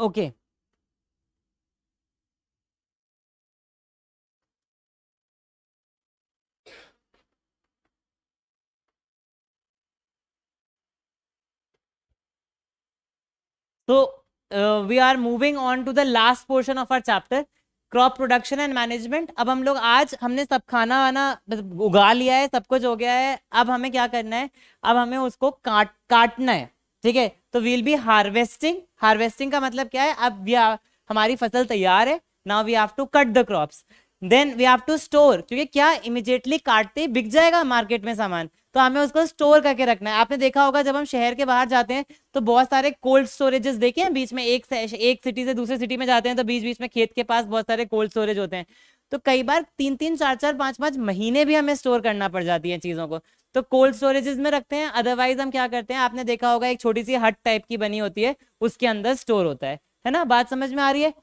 Okay तो we are moving on to the last portion of our chapter crop production and management अब हम लोग आज हमने सब खाना वाना उगा लिया है सब कुछ हो गया है अब हमें क्या करना है अब हमें उसको काट काटना है ठीक है तो वील बी हार्वेस्टिंग हार्वेस्टिंग का मतलब क्या है अब हमारी फसल तैयार है now we have to cut the crop then we have to store क्योंकि क्या इमिजिएटली काटते बिक जाएगा मार्केट में सामान तो हमें उसको स्टोर करके रखना है आपने देखा होगा जब हम शहर के बाहर जाते हैं तो बहुत सारे कोल्ड स्टोरेजेस देखे हैं बीच में एक एक सिटी से दूसरे सिटी में जाते हैं तो बीच बीच में खेत के पास बहुत सारे कोल्ड स्टोरेज होते हैं तो कई बार तीन तीन चार चार पांच पांच महीने भी हमें स्टोर करना पड़ जाती है चीजों को तो कोल्ड स्टोरेजेस में रखते हैं अदरवाइज हम क्या करते हैं आपने देखा होगा एक छोटी सी हट टाइप की बनी होती है उसके अंदर स्टोर होता है है ना बात समझ में आ रही है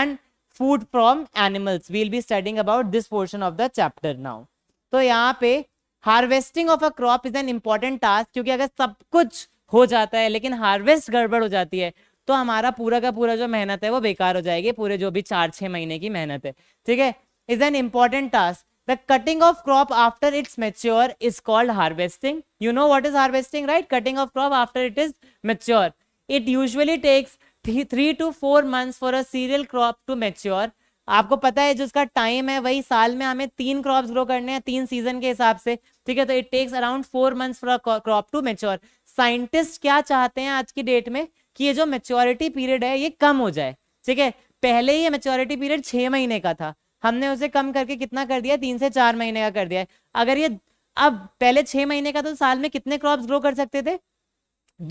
and food from animals will be studying about this portion of the chapter now तो यहाँ पे harvesting of a crop is an important task क्योंकि अगर सब कुछ हो जाता है लेकिन हार्वेस्ट गड़बड़ हो जाती है तो हमारा पूरा का पूरा जो मेहनत है वो बेकार हो जाएगी पूरे जो भी चार छह महीने की मेहनत है ठीक है is an important task The cutting of crop after it's mature is called harvesting. You know what is harvesting, right? Cutting of crop after it is mature. It usually takes th three to four months for a cereal crop to mature. आपको पता है जो उसका time है वही साल में हमें तीन क्रॉप्स ग्रो करने हैं तीन सीजन के हिसाब से ठीक है तो it takes around four months for crop to mature scientist क्या चाहते हैं आज की डेट में कि ये जो मेच्योरिटी पीरियड है ये कम हो जाए ठीक है पहले ये मेच्योरिटी पीरियड छः महीने का था हमने उसे कम करके कितना कर दिया तीन से चार महीने का कर दिया है अगर ये अब पहले छह महीने का तो साल में कितने क्रॉप्स ग्रो कर सकते थे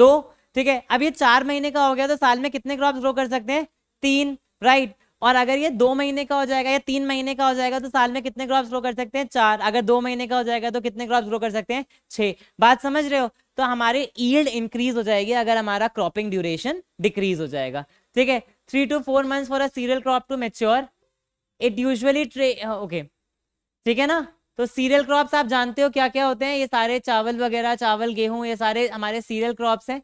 दो ठीक है अब ये चार महीने का हो गया तो साल में कितने क्रॉप्स ग्रो कर सकते हैं तीन राइट और अगर ये दो महीने का हो जाएगा या तीन महीने का हो जाएगा तो साल में कितने क्रॉप्स ग्रो कर सकते हैं चार अगर दो महीने का हो जाएगा तो कितने क्रॉप्स ग्रो कर सकते हैं छह बात समझ रहे हो तो हमारे ईल्ड इंक्रीज हो जाएगी अगर हमारा क्रॉपिंग ड्यूरेशन डिक्रीज हो जाएगा ठीक है three to four months for a cereal crop to mature it usually tray okay ठीक है ना तो सीरियल क्रॉप्स आप जानते हो क्या क्या होते हैं ये सारे चावल वगैरह चावल गेहूं ये सारे हमारे सीरियल क्रॉप्स हैं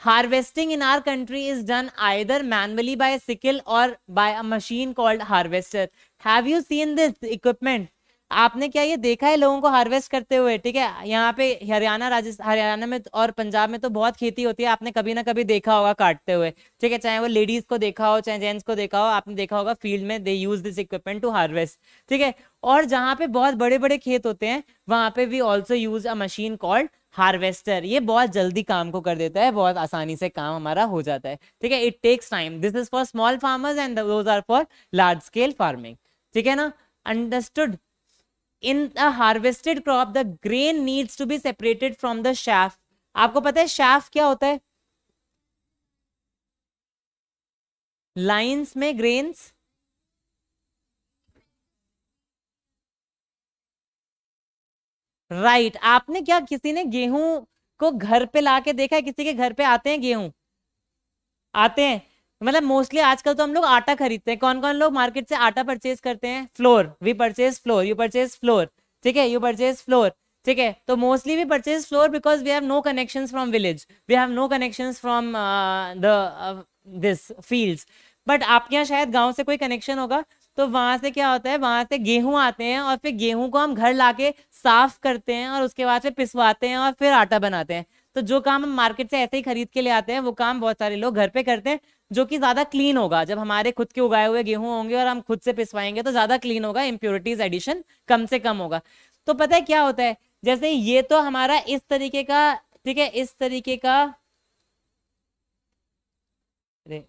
harvesting in our country is done either manually by sickle और by a machine called harvester have you seen this equipment आपने क्या ये देखा है लोगों को हार्वेस्ट करते हुए ठीक है यहाँ पे हरियाणा राजस्थान हरियाणा में तो और पंजाब में तो बहुत खेती होती है आपने कभी ना कभी देखा होगा काटते हुए ठीक है चाहे वो लेडीज को देखा हो चाहे जेंट्स को देखा हो आपने देखा होगा फील्ड में they use this equipment to harvest ठीक है और जहाँ पे बहुत बड़े बड़े खेत होते हैं वहां पे we also use a machine called harvester ये बहुत जल्दी काम को कर देता है बहुत आसानी से काम हमारा हो जाता है ठीक है it takes time this is for small farmers and those are for large scale farming ठीक है ना understood in a harvested crop the grain needs to be separated from the chaff आपको पता है शाफ क्या होता है लाइंस में ग्रेन्स राइट right. आपने क्या किसी ने गेहूं को घर पे लाके देखा है किसी के घर पे आते हैं गेहूं आते हैं मतलब मोस्टली आजकल तो हम लोग आटा खरीदते हैं कौन कौन लोग मार्केट से आटा परचेज करते हैं flour we purchase flour you purchase flour ठीक है यू परचेज फ्लोर ठीक है तो mostly we purchase flour because we have no connection from village we have no connection from the this fields but आपके यहाँ शायद गांव से कोई कनेक्शन होगा तो वहां से क्या होता है वहां से गेहूं आते हैं और फिर गेहूं को हम घर लाके साफ करते हैं और उसके बाद फिर पिसवाते हैं और फिर आटा बनाते हैं तो जो काम हम मार्केट से ऐसे ही खरीद के ले आते हैं वो काम बहुत सारे लोग घर पे करते हैं जो कि ज्यादा क्लीन होगा जब हमारे खुद के उगाए हुए गेहूं होंगे और हम खुद से पिसवाएंगे तो ज्यादा क्लीन होगा इम्प्योरिटीज एडिशन कम से कम होगा तो पता है क्या होता है जैसे ये तो हमारा इस तरीके का ठीक है इस तरीके का अरे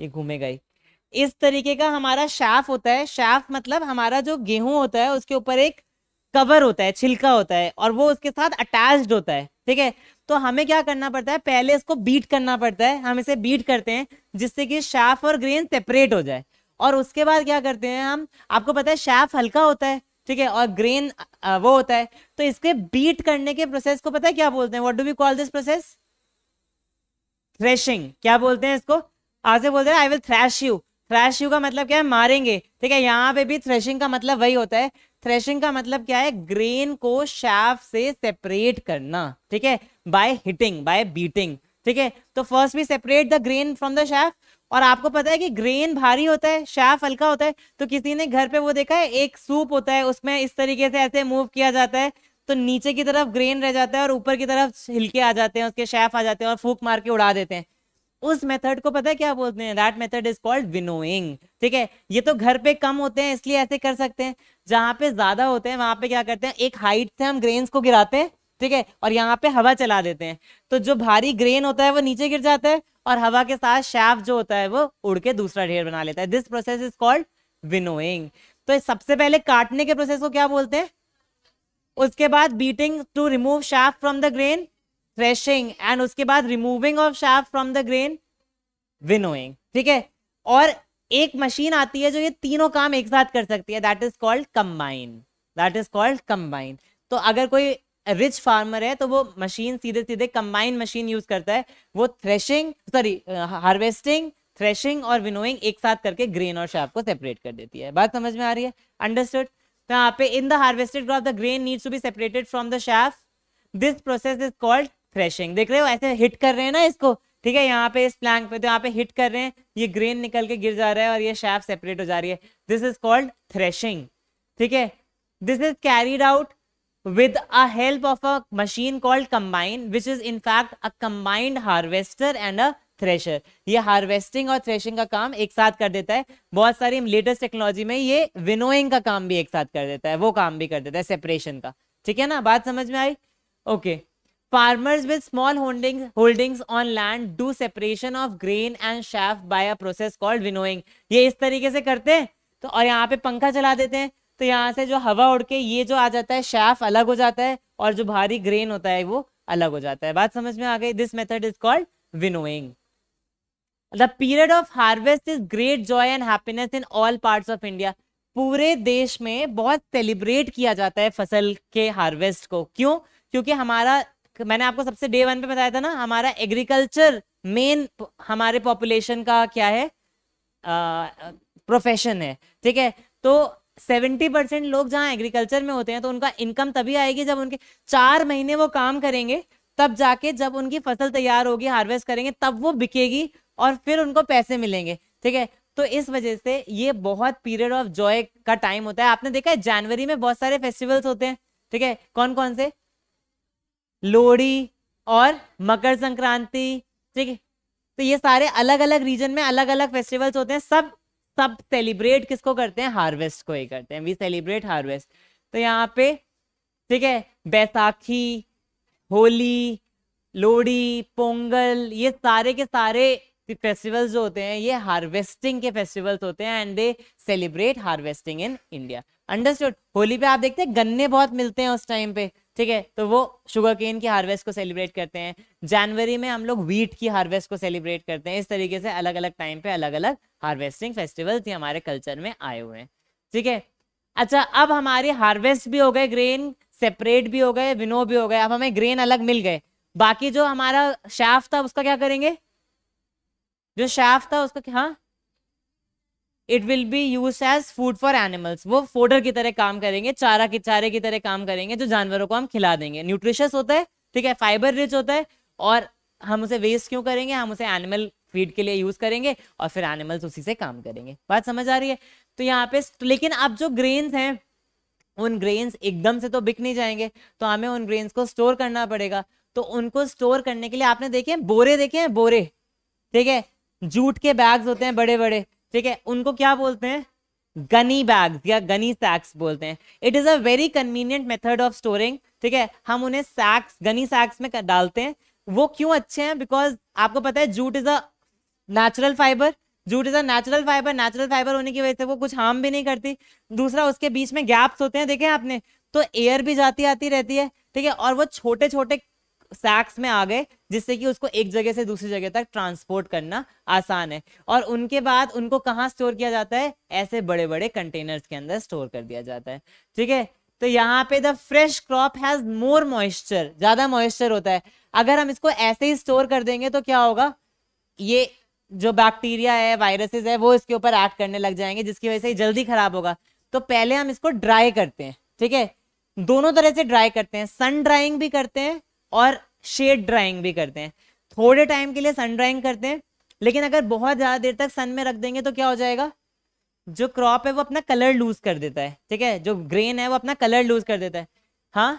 ये घूमेगा ही इस तरीके का हमारा शाफ होता है शाफ मतलब हमारा जो गेहूं होता है उसके ऊपर एक कवर होता है छिलका होता है और वो उसके साथ अटैच्ड होता है ठीक है तो हमें क्या करना पड़ता है पहले इसको बीट करना पड़ता है हम इसे बीट करते हैं जिससे कि शैफ और ग्रेन सेपरेट हो जाए और उसके बाद क्या करते हैं हम आपको पता है शैफ हल्का होता है ठीक है और ग्रेन वो होता है तो इसके बीट करने के प्रोसेस को पता है क्या बोलते हैं what do we call this process threshing क्या बोलते हैं इसको आज बोलते हैं I will thrash you thrash you का मतलब क्या है मारेंगे ठीक है यहाँ पे भी थ्रेशिंग का मतलब वही होता है थ्रेशिंग का मतलब क्या है ग्रेन को शैफ से सेपरेट करना ठीक है बाय हिटिंग बाय बीटिंग ठीक है तो first we separate the grain from the chaff और आपको पता है कि ग्रेन भारी होता है शैफ हल्का होता है तो किसी ने घर पे वो देखा है एक सूप होता है उसमें इस तरीके से ऐसे मूव किया जाता है तो नीचे की तरफ ग्रेन रह जाता है और ऊपर की तरफ हिलके आ जाते हैं उसके शैफ आ जाते हैं और फूक मार के उड़ा देते हैं उस मेथड को पता है क्या बोलते हैं that method is called winnowing ठीक है ये तो घर पे कम होते हैं इसलिए ऐसे कर सकते हैं जहां पे ज्यादा होते हैं वहां पे क्या करते हैं एक हाइट से हम ग्रेन्स को गिराते हैं ठीक है और यहाँ पे हवा चला देते हैं तो जो भारी ग्रेन होता है वो नीचे गिर जाता है और हवा के साथ शैफ जो होता है वो उड़ के दूसरा ढेर बना लेता है this process is called winnowing तो सबसे पहले काटने के प्रोसेस को क्या बोलते हैं उसके बाद beating to remove chaff from the grain threshing and उसके बाद removing of chaff from the grain winnowing ठीक है और एक मशीन आती है जो ये तीनों काम एक साथ कर सकती है that is called combine that is called combine तो अगर कोई रिच फार्मर है तो वो मशीन सीधे सीधे कंबाइन मशीन यूज करता है वो थ्रेशिंग सॉरी हार्वेस्टिंग थ्रेशिंग और विनोइंग एक साथ करके ग्रेन और शैफ को सेपरेट कर देती है बात समझ में आ रही है अंडरस्टूड तो यहाँ पे in the harvested crop the grain needs to be separated from the chaff this process is called threshing देख रहे हो ऐसे हिट कर रहे हैं ना इसको ठीक है यहाँ पे इस प्लैंक पे तो यहाँ पे हिट कर रहे हैं ये ग्रेन निकल के गिर जा रहा है और ये शैफ सेपरेट हो जा रही है दिस इज कॉल्ड थ्रेशिंग ठीक है this is carried out with a help of a machine called combine which is in fact a combined harvester and thresher ये हार्वेस्टिंग और थ्रेशिंग का काम एक साथ कर देता है बहुत सारी लेटेस्ट टेक्नोलॉजी में ये विनोइंग का काम भी एक साथ कर देता है वो काम भी कर देता है सेपरेशन का ठीक है ना बात समझ में आई okay okay. farmers with small holdings holdings on land do separation of grain and chaff by a process called winnowing ये इस तरीके से करते हैं तो और यहाँ पे पंखा चला देते हैं तो यहाँ से जो हवा उड़ के ये जो आ जाता है शैफ अलग हो जाता है और जो भारी ग्रेन होता है वो अलग हो जाता है बात समझ में आ गई this method is called winnowing the period of harvest is great joy and happiness in all parts of India पूरे देश में बहुत सेलिब्रेट किया जाता है फसल के हार्वेस्ट को क्यों क्योंकि हमारा मैंने आपको सबसे डे वन पे बताया था ना हमारा एग्रीकल्चर मेन हमारे पॉपुलेशन का क्या है प्रोफेशन है ठीक है तो सेवेंटी परसेंट लोग जहाँ एग्रीकल्चर में होते हैं तो उनका इनकम तभी आएगी जब उनके चार महीने वो काम करेंगे तब जाके जब उनकी फसल तैयार होगी हार्वेस्ट करेंगे तब वो बिकेगी और फिर उनको पैसे मिलेंगे ठीक है तो इस वजह से ये बहुत पीरियड ऑफ जॉय का टाइम होता है आपने देखा है जनवरी में बहुत सारे फेस्टिवल्स होते हैं ठीक है कौन कौन से लोहड़ी और मकर संक्रांति ठीक है तो ये सारे अलग अलग रीजन में अलग अलग फेस्टिवल्स होते हैं सब सब सेलिब्रेट किसको करते हैं हार्वेस्ट को ही करते हैं वी सेलिब्रेट हार्वेस्ट तो यहाँ पे ठीक है बैसाखी होली लोहड़ी पोंगल ये सारे के सारे फेस्टिवल्स जो होते हैं ये हार्वेस्टिंग के फेस्टिवल्स होते हैं and they celebrate harvesting in India understood Holi पे आप देखते हैं गन्ने बहुत मिलते हैं उस टाइम पे ठीक है तो वो शुगर केन की हार्वेस्ट को सेलिब्रेट करते हैं जनवरी में हम लोग वीट की हार्वेस्ट को सेलिब्रेट करते हैं इस तरीके से अलग अलग टाइम पे अलग अलग हार्वेस्टिंग फेस्टिवल्स ये हमारे कल्चर में आए हुए हैं ठीक है अच्छा अब हमारे हार्वेस्ट भी हो गए ग्रेन सेपरेट भी हो गए विनो भी हो गए अब हमें ग्रेन अलग मिल गए बाकी जो हमारा शाफ था उसका क्या करेंगे जो शाफ था उसका हाँ it will be use as food for animals वो फोडर की तरह काम करेंगे चारा की चारे की तरह काम करेंगे जो जानवरों को हम खिला देंगे न्यूट्रिशियस होता है ठीक है फाइबर रिच होता है और हम उसे वेस्ट क्यों करेंगे हम उसे एनिमल फीड के लिए यूज करेंगे और फिर एनिमल्स उसी से काम करेंगे बात समझ आ रही है तो यहाँ पे लेकिन अब जो ग्रेन्स हैं उन ग्रेन्स एकदम से तो बिक नहीं जाएंगे तो हमें उन ग्रेन्स को स्टोर करना पड़ेगा तो उनको स्टोर करने के लिए आपने देखे बोरे देखे हैं बोरे ठीक है जूट के बैग्स होते हैं बड़े बड़े ठीक है उनको क्या बोलते हैं गनी बैग्स या गनी सैक्स बोलते हैं it is a very convenient method of storing ठीक है हम उन्हें सैक्स गनी सैक्स में डालते हैं वो क्यों अच्छे हैं बिकॉज आपको पता है jute is a natural fibre jute is a natural fibre natural fibre होने की वजह से वो कुछ हार्म भी नहीं करती दूसरा उसके बीच में गैप्स होते हैं देखे आपने तो एयर भी जाती आती रहती है ठीक है और वो छोटे छोटे सैक्स में आ गए जिससे कि उसको एक जगह से दूसरी जगह तक ट्रांसपोर्ट करना आसान है और उनके बाद उनको कहाँ स्टोर किया जाता है ऐसे बड़े बड़े कंटेनर्स के अंदर स्टोर कर दिया जाता है ठीक है तो यहाँ पे the fresh crop has more moisture ज्यादा मॉइस्चर होता है अगर हम इसको ऐसे ही स्टोर कर देंगे तो क्या होगा ये जो बैक्टीरिया है वायरसेस है वो इसके ऊपर एक्ट करने लग जाएंगे जिसकी वजह से ये जल्दी खराब होगा तो पहले हम इसको ड्राई करते हैं ठीक है दोनों तरह से ड्राई करते हैं सन ड्राइंग भी करते हैं और शेड ड्राइंग भी करते हैं थोड़े टाइम के लिए सन ड्राइंग करते हैं लेकिन अगर बहुत ज़्यादा देर तक सन में रख देंगे तो क्या हो जाएगा जो क्रॉप है वो अपना कलर लूज कर देता है ठीक है जो ग्रेन है वो अपना कलर लूज कर देता है हाँ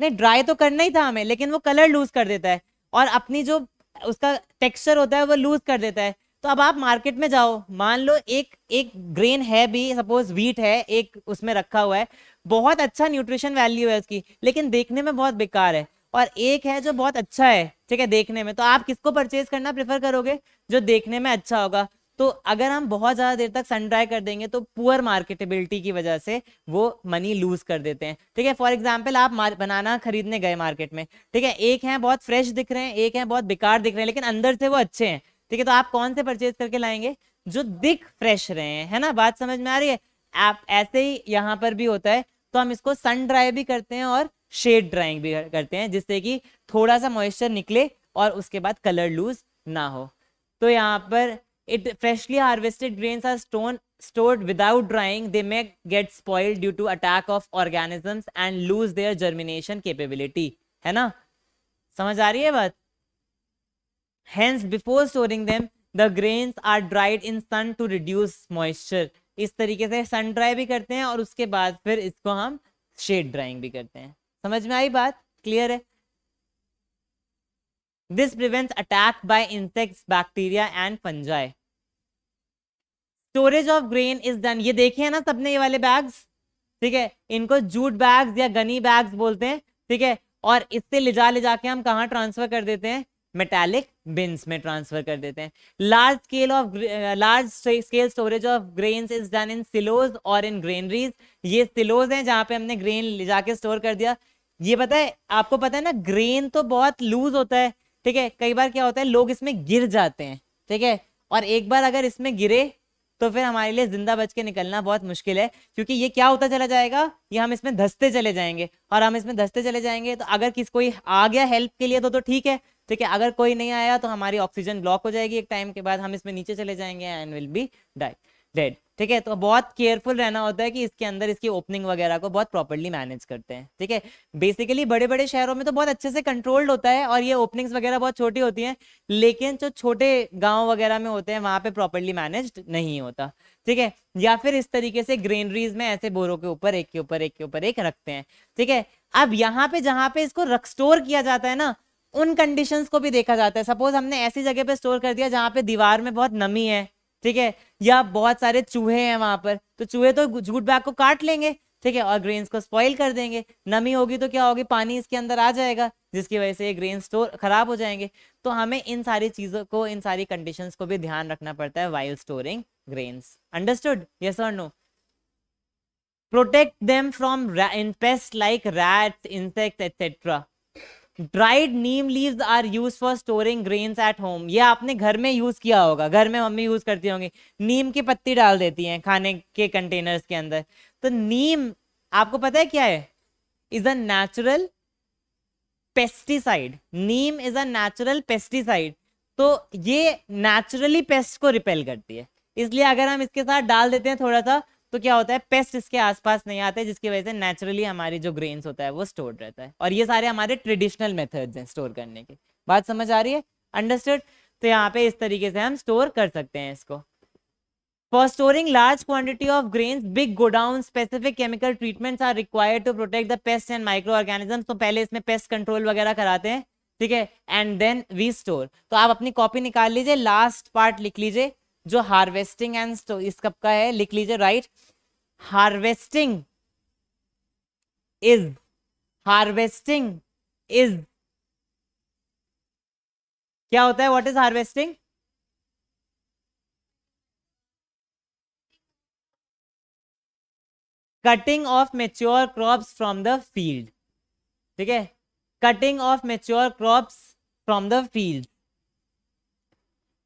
नहीं ड्राई तो करना ही था हमें लेकिन वो कलर लूज कर देता है और अपनी जो उसका टेक्सचर होता है वो लूज कर देता है तो अब आप मार्केट में जाओ मान लो एक एक ग्रेन है भी सपोज व्हीट है एक उसमें रखा हुआ है बहुत अच्छा न्यूट्रिशन वैल्यू है उसकी लेकिन देखने में बहुत बेकार है और एक है जो बहुत अच्छा है ठीक है देखने में तो आप किसको परचेज करना प्रेफर करोगे जो देखने में अच्छा होगा तो अगर हम बहुत ज्यादा देर तक सन ड्राई कर देंगे तो पुअर मार्केटेबिलिटी की वजह से वो मनी लूज कर देते हैं ठीक है फॉर एग्जाम्पल आप बनाना खरीदने गए मार्केट में ठीक है एक है बहुत फ्रेश दिख रहे हैं एक है बहुत बेकार दिख रहे हैं लेकिन अंदर से वो अच्छे हैं ठीक है तो आप कौन से परचेज करके लाएंगे जो दिख फ्रेश रहे हैं है ना बात समझ में आ रही है आप ऐसे ही यहाँ पर भी होता है तो हम इसको सन ड्राई भी करते हैं और शेड ड्राइंग भी करते हैं जिससे कि थोड़ा सा मॉइस्चर निकले और उसके बाद कलर लूज ना हो तो यहाँ पर it freshly harvested grains are stone stored without drying they make get spoiled due to attack of organisms and lose their germination capability है ना समझ आ रही है बात hence before storing them the grains are dried in sun to reduce moisture इस तरीके से सन ड्राई भी करते हैं और उसके बाद फिर इसको हम शेड ड्राइंग भी करते हैं समझ में आई बात क्लियर है this prevents attack by insects bacteria and fungi storage of grain is done ये देखे हैं ना सबने ये वाले बैग्स ठीक है इनको जूट बैग्स या गनी बैग्स बोलते हैं ठीक है और इससे ले जा ले जाके हम कहाँ ट्रांसफर कर देते हैं मेटालिक बिन्स में ट्रांसफर कर देते हैं large scale of large scale storage of grain is done in silos और इन ग्रेनरीज ये सिलोज हैं जहाँ पे हमने ग्रेन ले जाके स्टोर कर दिया ये पता है आपको पता है ना ग्रेन तो बहुत लूज होता है ठीक है कई बार क्या होता है लोग इसमें गिर जाते हैं ठीक है और एक बार अगर इसमें गिरे तो फिर हमारे लिए जिंदा बच के निकलना बहुत मुश्किल है क्योंकि ये क्या होता चला जाएगा ये हम इसमें धसते चले जाएंगे और हम इसमें धसते चले जाएंगे तो अगर किस कोई आ गया हेल्प के लिए तो तो ठीक है ठीक है अगर कोई नहीं आया तो हमारी ऑक्सीजन ब्लॉक हो जाएगी एक टाइम के बाद हम इसमें नीचे चले जाएंगे and will be died dead ठीक है तो बहुत केयरफुल रहना होता है कि इसके अंदर इसकी ओपनिंग वगैरह को बहुत प्रॉपरली मैनेज करते हैं ठीक है बेसिकली बड़े बड़े शहरों में तो बहुत अच्छे से कंट्रोल्ड होता है और ये ओपनिंग्स वगैरह बहुत छोटी होती हैं लेकिन जो छोटे गाँव वगैरह में होते हैं वहाँ पे प्रॉपरली मैनेज नहीं होता ठीक है या फिर इस तरीके से ग्रेनरीज में ऐसे बोरों के ऊपर एक के ऊपर एक के ऊपर एक रखते हैं ठीक है अब यहाँ पे जहाँ पे इसको रख स्टोर किया जाता है ना उन कंडीशंस को भी देखा जाता है सपोज हमने ऐसी जगह पे स्टोर कर दिया जहाँ पे दीवार में बहुत नमी है ठीक है या बहुत सारे चूहे हैं वहां पर तो चूहे तो जूट बैग को काट लेंगे ठीक है और ग्रेन्स को स्पॉइल कर देंगे नमी होगी तो क्या होगी पानी इसके अंदर आ जाएगा जिसकी वजह से ये ग्रेन स्टोर तो खराब हो जाएंगे तो हमें इन सारी चीजों को इन सारी कंडीशंस को भी ध्यान रखना पड़ता है while storing grains understood yes और no protect them from pest like rat insect etcetera dried neem leave are use for storing grain at home ये आपने घर में यूज किया होगा घर में मम्मी यूज करती होंगी नीम की पत्ती डाल देती हैं खाने के कंटेनर्स के अंदर तो नीम आपको पता है क्या है is a natural pesticide neem is a natural pesticide तो ये नेचुरली पेस्ट को रिपेल करती है इसलिए अगर हम इसके साथ डाल देते हैं थोड़ा सा तो क्या होता है पेस्ट इसके आसपास नहीं आते जिसकी वजह से नेचुरली हमारी जो ग्रेन्स होता है वो स्टोर रहता है और ये सारे हमारे ट्रेडिशनल मेथड्स हैं स्टोर करने के बात समझ आ रही है अंडरस्टूड तो यहाँ पे इस तरीके से हम स्टोर कर सकते हैं इसको for storing large quantity of grain big godown specific chemical chemical are required to protect the pest and micro microorganisms. तो पहले इसमें पेस्ट कंट्रोल वगैरह कराते हैं ठीक है एंड देन वी स्टोर तो आप अपनी कॉपी निकाल लीजिए लास्ट पार्ट लिख लीजिए जो हार्वेस्टिंग एंड स्टोर इस कब का है लिख लीजिए write harvesting is harvesting is क्या होता है what is harvesting cutting of mature crops from the field ठीक है cutting of mature crops from the field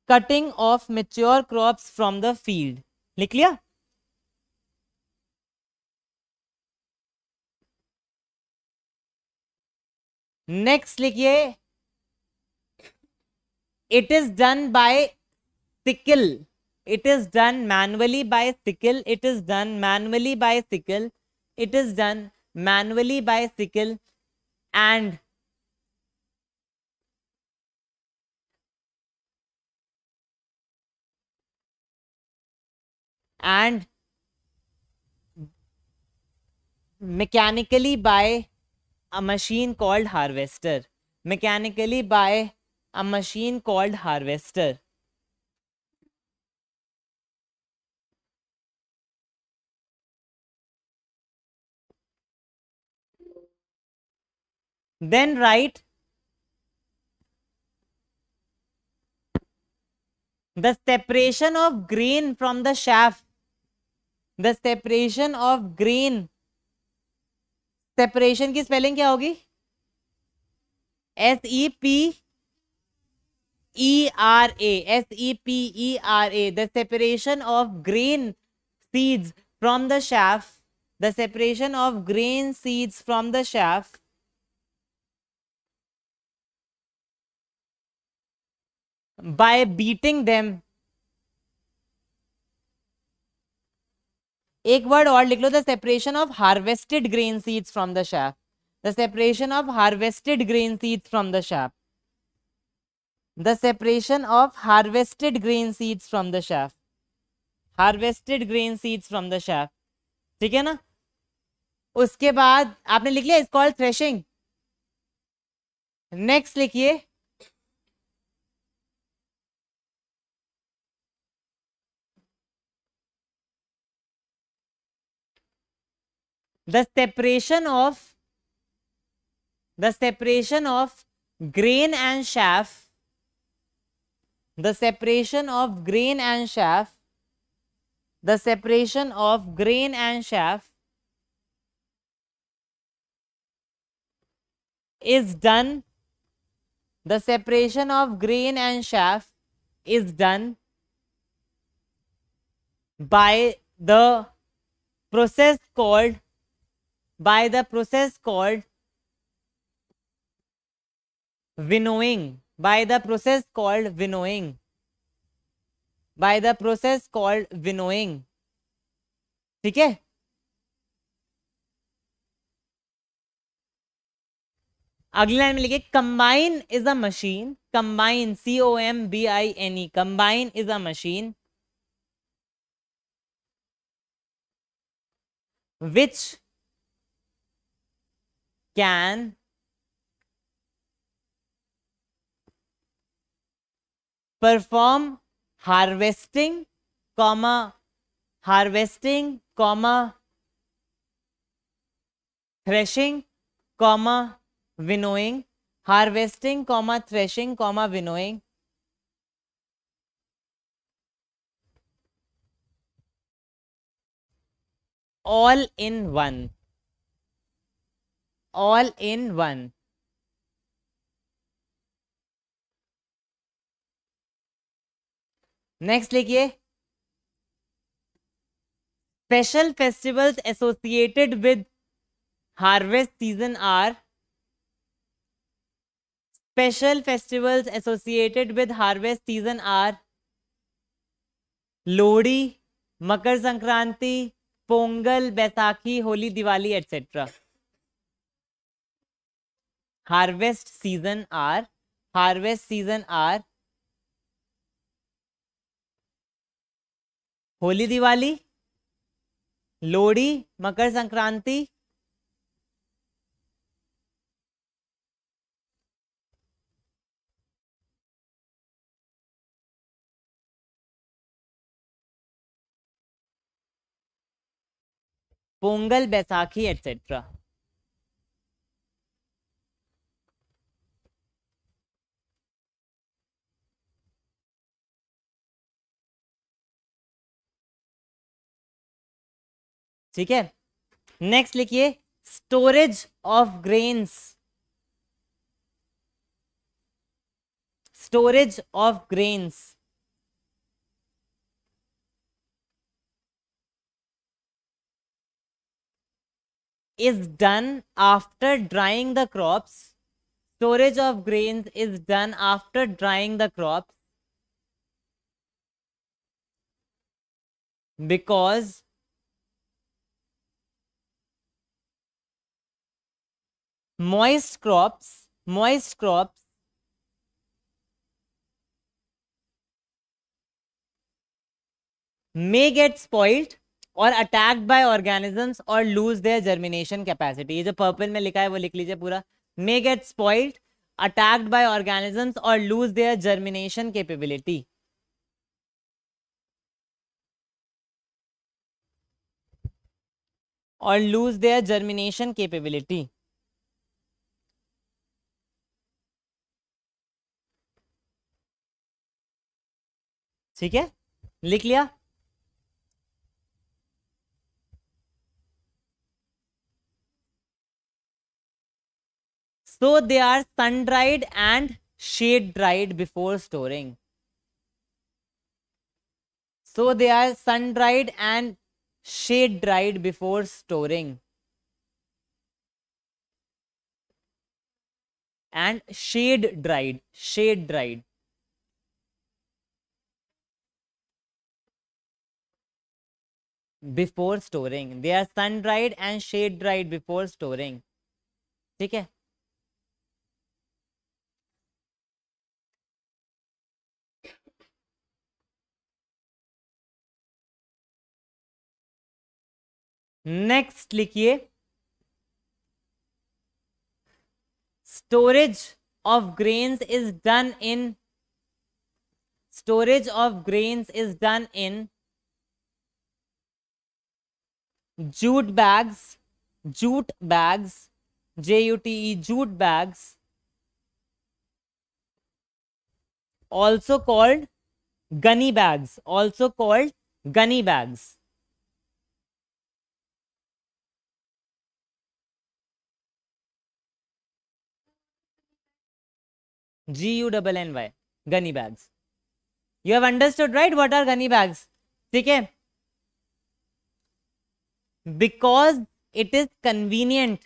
cutting of mature crops from the field लिख लिया नेक्स्ट लिखिए it is done by sickle it is done manually by sickle it is done manually by sickle it is done manually by sickle and and mechanically by a machine called harvester mechanically by a machine called harvester then write the separation of grain from the shaft. The separation of grain separation की spelling क्या होगी S E P E R A S E P E R A the separation of grain seeds from the chaff the separation of grain seeds from the chaff by beating them एक word और लिख लो the separation of harvested grain seeds from the chaff the separation of harvested grain seeds from the chaff the separation of harvested grain seeds from the chaff harvested grain seeds from the chaff ठीक है ना उसके बाद आपने लिख लिया is called threshing next लिखिए the separation of the separation of grain and chaff the separation of grain and chaff the separation of grain and chaff is done the separation of grain and chaff is done by the process called by the process called winnowing by the process called winnowing by the process called winnowing ठीक है अगली line में लिखे combine is a machine combine C O M B I N E combine is a machine which can perform harvesting, comma, harvesting, comma, threshing, comma, winnowing, harvesting, comma, threshing, comma, winnowing. All in one. All in one next लिखिए special festivals associated with harvest season are special festivals associated with harvest season are Lohri Makar Sankranti Pongal Baisakhi Holi Diwali etcetera harvest season are harvest season are Holi Diwali Lohri Makar Sankranti Pongal Baisakhi etcetera ठीक है next लिखिए storage of grains storage of grains is done after drying the crops storage of grains is done after drying the crops because moist crops moist crop may get spoiled और attacked by organisms और lose their germination capacity ये जो purple में लिखा है वो लिख लीजिए पूरा may get spoiled attacked by organisms और लूज देयर जर्मिनेशन कैपेबिलिटी और लूज देयर जर्मिनेशन कैपेबिलिटी ठीक है लिख लिया so they are sun dried and shade dried before storing so they are sun dried and shade dried before storing and shade dried shade dried before storing they are sun dried and shade dried before storing ठीक है next लिखिए storage of grains is done in storage of grains is done in jute bags jute bags J U T E jute bags also called gunny bags also called gunny bags G U double N Y gunny bags you have understood right what are gunny bags ठीक है because it is convenient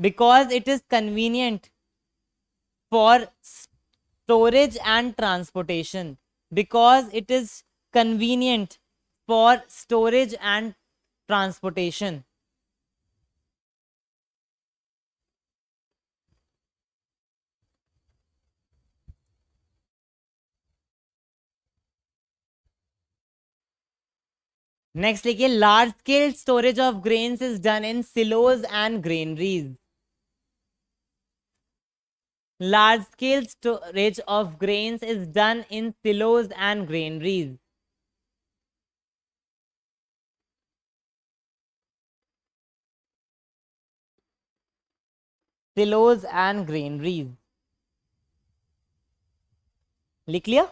because it is convenient for storage and transportation because it is convenient for storage and transportation next देखिए large scale storage of grains is done in silos and granaries large scale storage of grains is done in silos and granaries. Silos and granaries. लिख लिया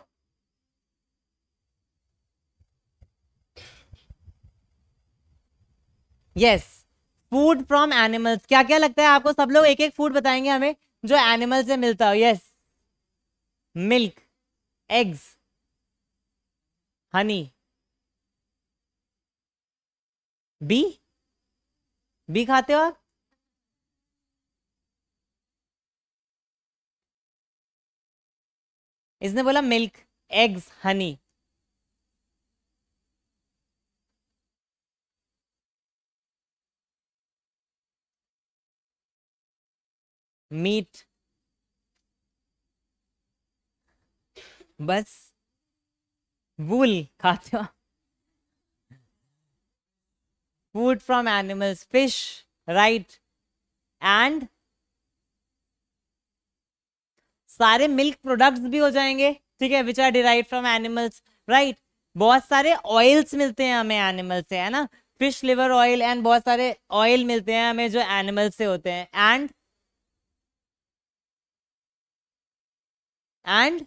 yes food from animals क्या क्या लगता है आपको सब लोग एक एक फूड बताएंगे हमें जो एनिमल से मिलता हो yes milk eggs honey bee bee खाते हो आप इसने बोला मिल्क एग्स हनी मीट बस वूल खाते हो food from animals fish right and सारे मिल्क प्रोडक्ट्स भी हो जाएंगे ठीक है which are derive from animals right बहुत सारे ऑयल्स मिलते हैं हमें एनिमल्स से है ना फिश लिवर ऑयल एंड बहुत सारे ऑयल मिलते हैं हमें जो एनिमल्स से होते हैं एंड एंड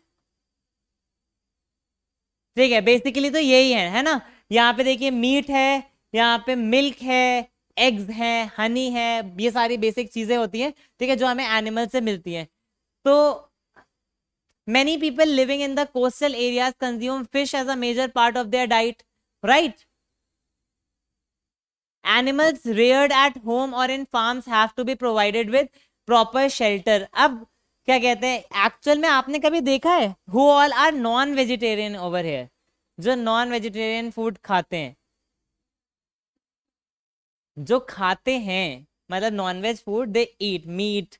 ठीक है बेसिकली तो यही है है ना यहाँ पे देखिए मीट है यहाँ पे मिल्क है एग्स है हनी है ये सारी बेसिक चीजें होती हैं ठीक है जो हमें एनिमल से मिलती हैं तो many people living in the coastal areas consume fish as a major part of their diet right animals reared at home और in farms have to be provided with proper shelter अब क्या कहते हैं actual में आपने कभी देखा है who all are non vegetarian over here जो नॉन वेजिटेरियन फूड खाते हैं जो खाते हैं मतलब non veg food they eat meat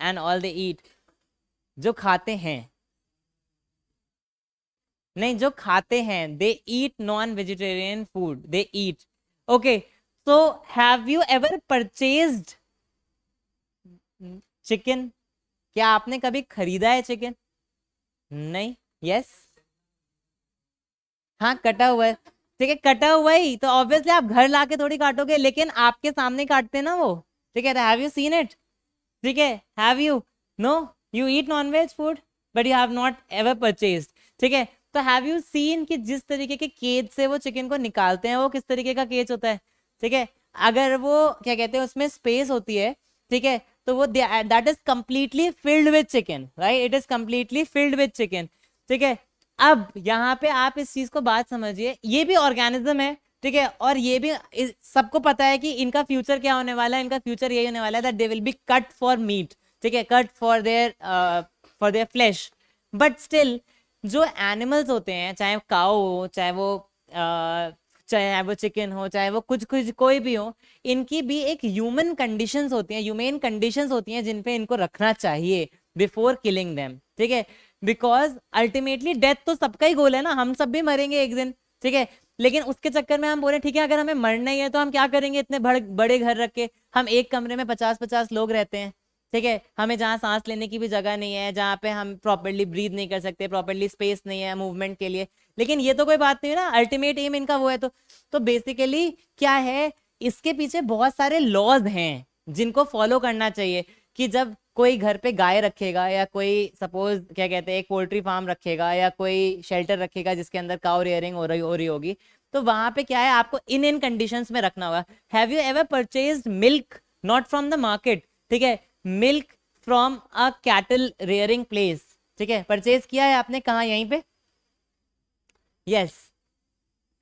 and all they eat जो खाते हैं नहीं जो खाते हैं they eat non vegetarian food they eat okay so have you ever purchased chicken क्या आपने कभी खरीदा है चिकन नहीं यस हाँ कटा हुआ है ठीक है कटा हुआ ही तो ऑब्वियसली आप घर लाके थोड़ी काटोगे लेकिन आपके सामने काटते ना वो ठीक है हैव यू सीन इट ठीक है have you no you eat non veg food but you have not ever purchase ठीक है तो हैव यू सीन कि जिस तरीके के केज से वो चिकन को निकालते हैं वो किस तरीके का केज होता है ठीक है अगर वो क्या कहते हैं उसमें स्पेस होती है ठीक है तो वो that is completely filled with chicken right it is completely filled with chicken ठीक है अब यहाँ पे आप इस चीज को बात समझिए ये भी ऑर्गेनिज्म है ठीक है और ये भी सबको पता है कि इनका फ्यूचर क्या होने वाला है इनका फ्यूचर यही होने वाला है that they will be cut for meat ठीक है cut for their for their flesh but still जो एनिमल्स होते हैं चाहे काओ हो चाहे वो uh, चाहे वो चिकन हो चाहे वो कुछ कुछ कोई भी हो इनकी भी एक ह्यूमन कंडीशंस होती हैं ह्यूमेन कंडीशंस होती हैं जिन पे इनको रखना चाहिए बिफोर किलिंग देम ठीक है बिकॉज अल्टीमेटली डेथ तो सबका ही गोल है ना हम सब भी मरेंगे एक दिन ठीक है लेकिन उसके चक्कर में हम बोले ठीक है अगर हमें मरना ही है तो हम क्या करेंगे इतने बड़े घर रख के हम एक कमरे में पचास पचास लोग रहते हैं ठीक है हमें जहाँ सांस लेने की भी जगह नहीं है जहाँ पे हम प्रॉपरली ब्रीद नहीं कर सकते प्रॉपरली स्पेस नहीं है मूवमेंट के लिए लेकिन ये तो कोई बात नहीं है ना अल्टीमेट एम इनका वो है तो तो बेसिकली क्या है इसके पीछे बहुत सारे लॉज हैं जिनको फॉलो करना चाहिए कि जब कोई घर पे गाय रखेगा या कोई सपोज क्या कहते हैं एक पोल्ट्री फार्म रखेगा या कोई शेल्टर रखेगा जिसके अंदर काउ रेयरिंग हो रही हो रही होगी तो वहां पे क्या है आपको इन इन कंडीशंस में रखना होगा have you ever purchase milk not from the market ठीक है milk from a cattle rearing place ठीक है परचेज किया है आपने कहा यहीं पे यस yes.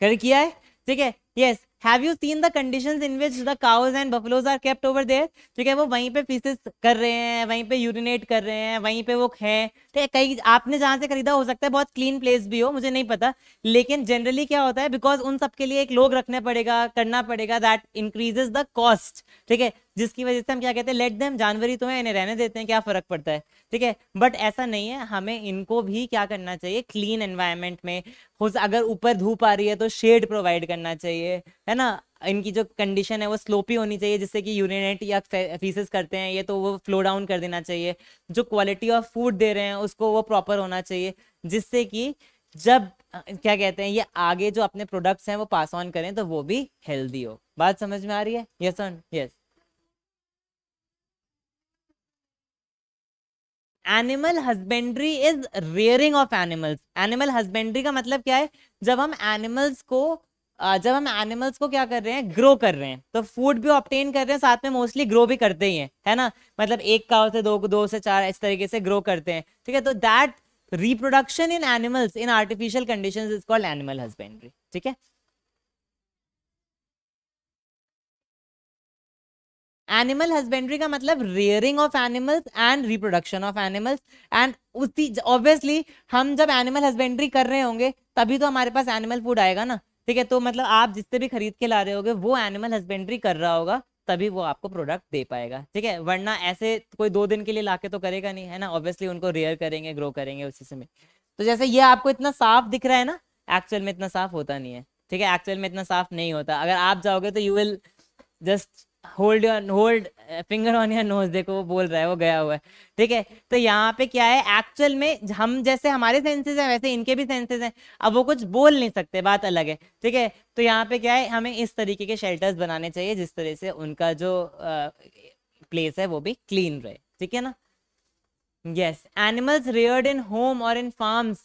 कर किया है ठीक है yes have you seen the condition in which the cows and buffaloes are kept over there ठीक है वो वहीं पे पीसेस कर रहे हैं वहीं पे यूरिनेट कर रहे हैं वहीं पे वो है ठीक है कई आपने जहां से खरीदा हो सकता है बहुत क्लीन प्लेस भी हो मुझे नहीं पता लेकिन जनरली क्या होता है बिकॉज उन सबके लिए एक लोग रखना पड़ेगा करना पड़ेगा दैट इंक्रीजेज द कॉस्ट ठीक है जिसकी वजह से हम क्या कहते हैं लेट देम जानवरी तो है इन्हें रहने देते हैं क्या फर्क पड़ता है ठीक है बट ऐसा नहीं है हमें इनको भी क्या करना चाहिए क्लीन एनवायरमेंट में हो अगर ऊपर धूप आ रही है तो शेड प्रोवाइड करना चाहिए है ना इनकी जो कंडीशन है वो स्लोपी होनी चाहिए जिससे कि यूरिनेट या फीसेस करते हैं ये तो वो फ्लो डाउन कर देना चाहिए जो क्वालिटी ऑफ फूड दे रहे हैं उसको वो प्रॉपर होना चाहिए जिससे कि जब क्या कहते हैं ये आगे जो अपने प्रोडक्ट्स हैं वो पास ऑन करें तो वो भी हेल्दी हो बात समझ में आ रही है yes on yes animal husbandry is rearing of animals animal husbandry का मतलब क्या है जब हम एनिमल्स को जब हम एनिमल्स को क्या कर रहे हैं ग्रो कर रहे हैं तो फूड भी ऑप्टेन कर रहे हैं साथ में मोस्टली ग्रो भी करते ही हैं है ना मतलब एक काव से दो दो से चार इस तरीके से ग्रो करते हैं ठीक है तो that reproduction in animals in artificial condition is called animal husbandry ठीक है एनिमल हस्बेंड्री का मतलब rearing of animals and reproduction of animals and उसी ऑब्वियसली हम जब एनिमल हस्बेंड्री कर रहे होंगे तभी तो हमारे पास एनिमल फूड आएगा ना ठीक है तो मतलब आप जिससे भी खरीद के ला रहे होगे वो एनिमल हस्बेंड्री कर रहा होगा तभी वो आपको प्रोडक्ट दे पाएगा ठीक है वरना ऐसे कोई दो दिन के लिए लाके तो करेगा नहीं है ना ऑब्वियसली उनको रेयर करेंगे ग्रो करेंगे उसी समय तो जैसे ये आपको इतना साफ दिख रहा है ना एक्चुअल में इतना साफ होता नहीं है ठीक है एक्चुअल में इतना साफ नहीं होता अगर आप जाओगे तो you will just hold your hold finger on your nose देखो वो बोल रहा है वो गया हुआ है ठीक है तो यहाँ पे क्या है एक्चुअल में हम जैसे हमारे सेंसेस हैं वैसे इनके भी सेंसेस हैं अब वो कुछ बोल नहीं सकते बात अलग है ठीक है तो यहाँ पे क्या है हमें इस तरीके के शेल्टर्स बनाने चाहिए जिस तरह से उनका जो प्लेस है वो भी क्लीन रहे ठीक है ना yes animals reared in home और in farms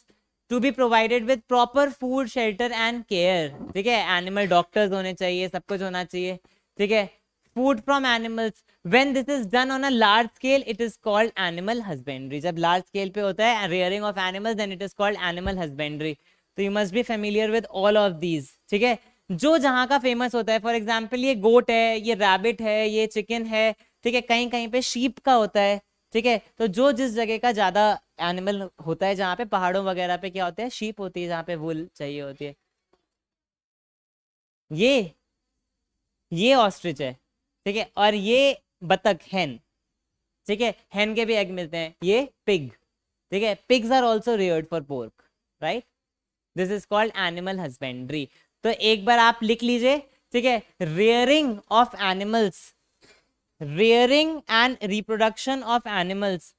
to be provided with proper food shelter and care ठीक है एनिमल डॉक्टर्स होने चाहिए सब कुछ होना चाहिए ठीक है food from animals when this is done on a large scale it is called animal husbandry जब लार्ज स्केल पे होता है rearing of animals then it is called animal husbandry तो you must be familiar with all of these ठीक है जो जहाँ का फेमस होता है फॉर एग्जाम्पल ये गोट है ये रैबिट है ये चिकन है ठीक है कहीं कहीं पे शीप का होता है ठीक है तो जो जिस जगह का ज्यादा एनिमल होता है जहाँ पे पहाड़ों वगैरह पे क्या होता है शीप होती है जहाँ पे वुल चाहिए होती है ये ये ऑस्ट्रिच है ठीक है और ये बतख हैन ठीक है हैन के भी एग मिलते हैं ये पिग ठीक है pigs are also reared for pork right this is called animal husbandry तो एक बार आप लिख लीजिए ठीक है rearing of animals rearing and reproduction of animals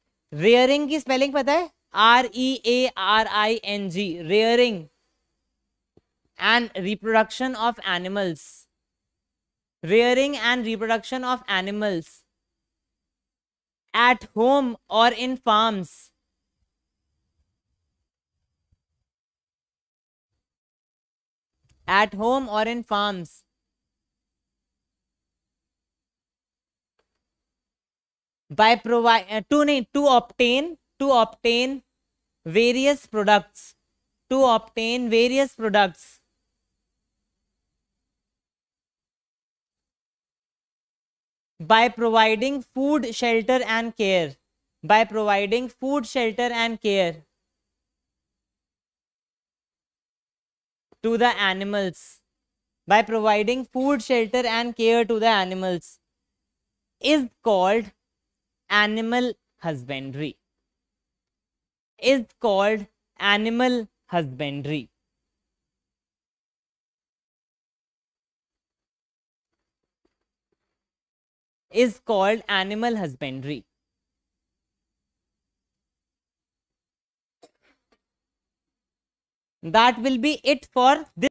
rearing की स्पेलिंग पता है R E A R I N G rearing and reproduction of animals rearing and reproduction of animals at home or in farms. At home or in farms. By provide uh, to, to obtain to obtain various products to obtain various products by providing food, shelter and care. By providing food, shelter and care to the animals. By providing food, shelter and care to the animals is called animal husbandry. Is called animal husbandry. is called animal husbandry. That will be it for this.